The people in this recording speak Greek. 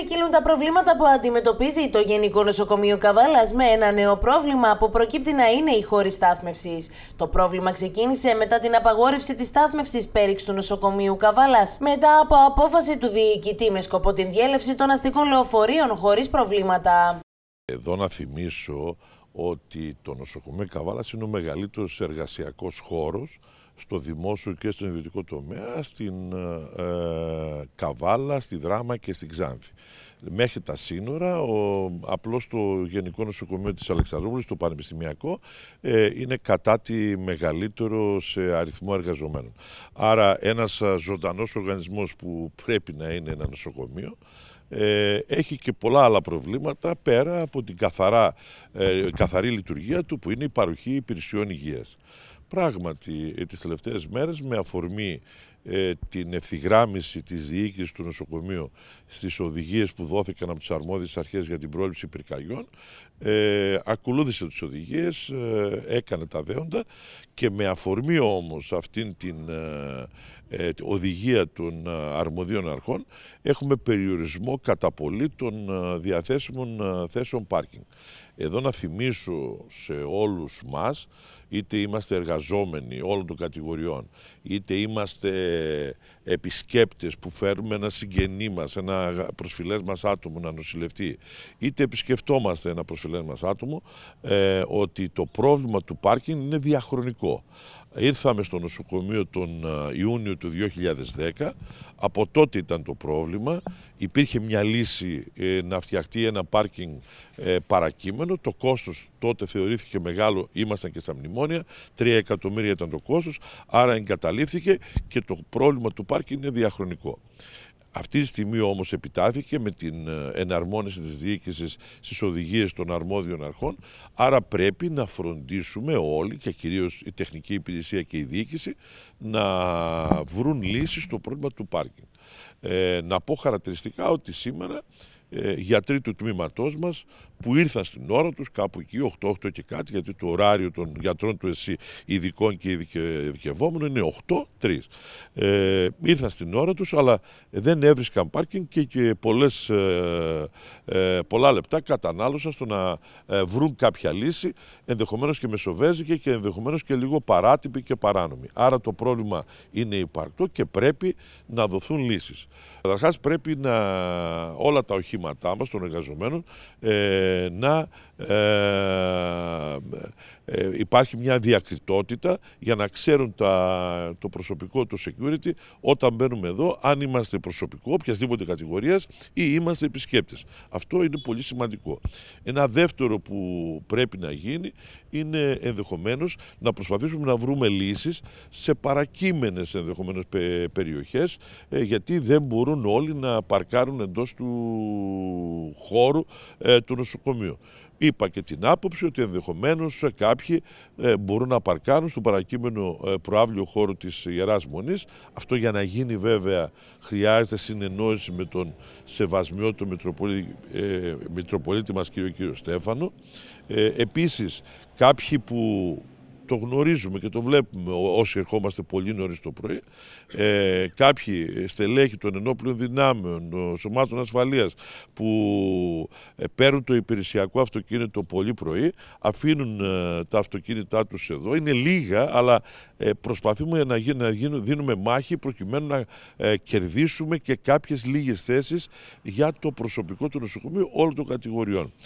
Ποικίλουν τα προβλήματα που αντιμετωπίζει το Γενικό Νοσοκομείο Καβάλας με ένα νέο πρόβλημα που προκύπτει να είναι οι χώροι στάθμευσης. Το πρόβλημα ξεκίνησε μετά την απαγόρευση της στάθμευσης πέριξ του Νοσοκομείου Καβάλας, μετά από απόφαση του διοικητή με σκοπό την διέλευση των αστικών λεωφορείων χωρίς προβλήματα. Εδώ να θυμίσω ότι το νοσοκομείο Κάβαλα είναι ο μεγαλύτερος εργασιακός χώρος στο δημόσιο και στον ιδιωτικό τομέα, στην ε, ε, Καβάλα, στη Δράμα και στην Ξάνθη. Μέχρι τα σύνορα, ο, απλώς το Γενικό Νοσοκομείο της Αλεξανδρούπολης, το Πανεπιστημιακό, ε, είναι κατά τη μεγαλύτερο σε αριθμό εργαζομένων. Άρα ένας ζωντανός οργανισμός που πρέπει να είναι ένα νοσοκομείο, ε, έχει και πολλά άλλα προβλήματα πέρα από την καθαρά, ε, καθαρή λειτουργία του που είναι η παροχή υπηρεσιών υγείας. Πράγματι, ε, τις τελευταίες μέρες με αφορμή ε, την ευθυγράμμιση της διοίκησης του νοσοκομείου στις οδηγίες που δόθηκαν από τις αρμόδιες αρχές για την πρόληψη πυρκαγιών, ε, ακολούθησε τις οδηγίες, έκανε τα δέοντα και με αφορμή όμως αυτήν την οδηγία των αρμοδίων αρχών έχουμε περιορισμό κατά πολύ των διαθέσιμων θέσεων πάρκινγκ. Εδώ να θυμίσω σε όλους μας, είτε είμαστε εργαζόμενοι, εργαζόμενοι όλων των κατηγοριών, είτε είμαστε επισκέπτες που φέρουμε ένα συγγενή μας, ένα προσφυλές μας άτομο να νοσηλευτεί, είτε επισκεφτόμαστε ένα προσφυλές μας άτομο, ε, ότι το πρόβλημα του πάρκινγκ είναι διαχρονικό. Ήρθαμε στο νοσοκομείο τον Ιούνιο του 2010. Από τότε ήταν το πρόβλημα. Υπήρχε μια λύση ε, να φτιαχτεί ένα πάρκινγκ ε, παρακείμενο. Το κόστος τότε θεωρήθηκε μεγάλο, ήμασταν και στα μνημόνια. 3 εκατομμύρια ήταν το κόστος, άρα εγκαταλείφθηκε και το πρόβλημα του πάρκινγκ είναι διαχρονικό. Αυτή τη στιγμή όμως επιτάθηκε με την ε, εναρμόνιση της διοίκησης στις οδηγίες των αρμόδιων αρχών, άρα πρέπει να φροντίσουμε όλοι και κυρίως η τεχνική υπηρεσία και η διοίκηση να βρουν λύσεις στο πρόβλημα του πάρκινγκ. Ε, να πω χαρακτηριστικά ότι σήμερα ε, γιατροί του τμήματός μας που ήρθαν στην ώρα τους κάπου εκεί 8, 8 και κάτι γιατί το ωράριο των γιατρών του ΕΣΥ ειδικών και ειδικευόμενων είναι 8-3. Ε, ήρθαν στην ώρα τους, αλλά δεν έβρισκαν πάρκινγκ και, και πολλές, ε, ε πολλά λεπτά κατανάλωσαν στο να ε, βρουν κάποια λύση ενδεχομένως και μεσοβέζικη και ενδεχομένως και λίγο παράτυπη και παράνομη. Άρα το πρόβλημα είναι υπαρκτό και πρέπει να δοθούν λύσεις. Καταρχάς πρέπει να όλα τα οχήματα μας των εργαζομένων ε, να ε, ε, υπάρχει μια διακριτότητα για να ξέρουν τα, το προσωπικό, το security όταν μπαίνουμε εδώ αν είμαστε προσωπικό οποιασδήποτε κατηγορίας ή είμαστε επισκέπτες. Αυτό είναι πολύ σημαντικό. Ένα δεύτερο που πρέπει να γίνει είναι ενδεχομένως να προσπαθήσουμε να βρούμε λύσεις σε παρακείμενες ενδεχομένως περιοχές γιατί δεν μπορούν όλοι να παρκάρουν εντός του χώρου ε, του νοσοκομείου. Είπα και την άποψη ότι ενδεχομένως ε, κάποιοι ε, μπορούν να παρκάνουν στο παρακείμενο ε, προάβλιο χώρο της Ιεράς Μονής. Αυτό για να γίνει βέβαια χρειάζεται συνεννόηση με τον σεβασμιό του ε, Μητροπολίτη μας κ. Κύριο Στέφανο. Ε, Επίσης, κάποιοι που το γνωρίζουμε και το βλέπουμε όσοι ερχόμαστε πολύ νωρίς το πρωί. Ε, κάποιοι στελέχοι των ενόπλων δυνάμεων, των σωμάτων ασφαλείας που ε, παίρνουν το υπηρεσιακό αυτοκίνητο πολύ πρωί, αφήνουν ε, τα αυτοκίνητά τους εδώ. Είναι λίγα, αλλά ε, προσπαθούμε να, δίνουμε μάχη προκειμένου να κερδίσουμε και κάποιες λίγες θέσεις για το προσωπικό του νοσοκομείου όλων των κατηγοριών.